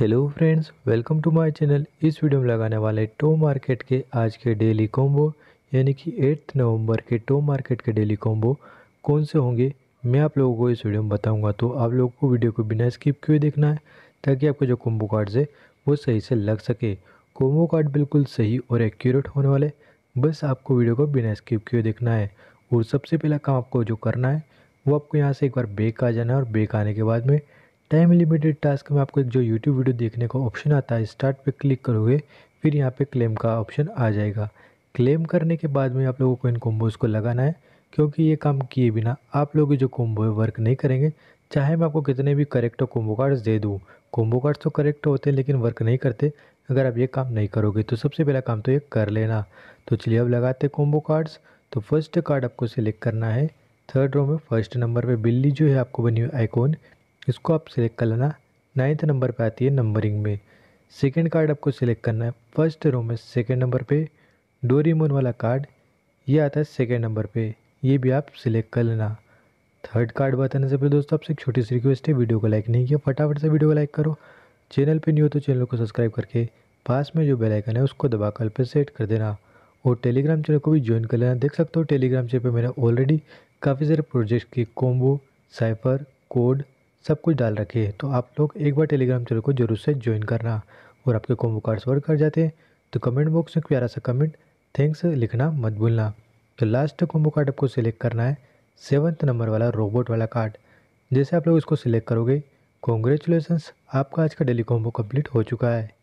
hello friends welcome to my channel इस video में लगाने वाले टो मार्केट के आज के डेली कॉम्बो यानी कि एट्थ नवंबर के टो मार्केट के डेली कॉम्बो कौन से होंगे मैं आप लोगों को इस वीडियो में बताऊंगा तो आप लोगों को वीडियो को बिना स्किप किए देखना है ताकि आपको जो कॉम्बो कार्ड्स है वो सही से लग सके कॉम्बो कार्ड बिल्कुल सही और एक्यूरेट होने वाले बस आपको वीडियो को बिना स्किप किए देखना है और सबसे पहला काम आपको जो करना है वो आपको यहाँ से एक बार बेक आ जाना है और बेक आने के बाद में टाइम लिमिटेड टास्क में आपको एक जो यूट्यूब वीडियो देखने का ऑप्शन आता है स्टार्ट पे क्लिक करोगे फिर यहाँ पे क्लेम का ऑप्शन आ जाएगा क्लेम करने के बाद में आप लोगों को इन कोम्बोज़ को लगाना है क्योंकि ये काम किए बिना आप लोग जो कोम्बो है वर्क नहीं करेंगे चाहे मैं आपको कितने भी करेक्ट कोम्बो कार्ड्स दे दूँ कोम्बो कार्ड्स तो करेक्ट होते हैं लेकिन वर्क नहीं करते अगर आप ये काम नहीं करोगे तो सबसे पहला काम तो ये कर लेना तो चलिए अब लगाते कोम्बो कार्ड्स तो फर्स्ट कार्ड आपको सिलेक्ट करना है थर्ड रो में फर्स्ट नंबर पे बिल्ली जो है आपको बनी हुई आइकॉन इसको आप सिलेक्ट कर लेना नाइन्थ नंबर पे आती है नंबरिंग में सेकंड कार्ड आपको सिलेक्ट करना है फर्स्ट रो में सेकंड नंबर पे डोरीमोन वाला कार्ड ये आता है सेकंड नंबर पे ये भी आप सिलेक्ट कर लेना थर्ड कार्ड बताने से पहले दोस्तों आपसे एक छोटी सी रिक्वेस्ट है वीडियो को लाइक नहीं किया फटाफट से वीडियो को लाइक करो चैनल पर नहीं हो तो चैनल को सब्सक्राइब करके पास में जो बेलाइकन है उसको दबा कर पे सेट कर देना और टेलीग्राम चैनल को भी ज्वाइन कर लेना देख सकते हो टेलीग्राम चैनल पर मैंने ऑलरेडी काफ़ी सारे प्रोजेक्ट के कोम्बो साइफर कोड सब कुछ डाल रखे तो आप लोग एक बार टेलीग्राम चैनल को जरूर से ज्वाइन करना और आपके कोम्बो कार्ड्स वर्क कर जाते हैं तो कमेंट बॉक्स में प्यारा सा कमेंट थैंक्स लिखना मत भूलना तो लास्ट कोम्बो कार्ड आपको सिलेक्ट करना है सेवन्थ नंबर वाला रोबोट वाला कार्ड जैसे आप लोग इसको सिलेक्ट करोगे कॉन्ग्रेचुलेसन्स आपका आज का डेली कॉम्बो कम्प्लीट हो चुका है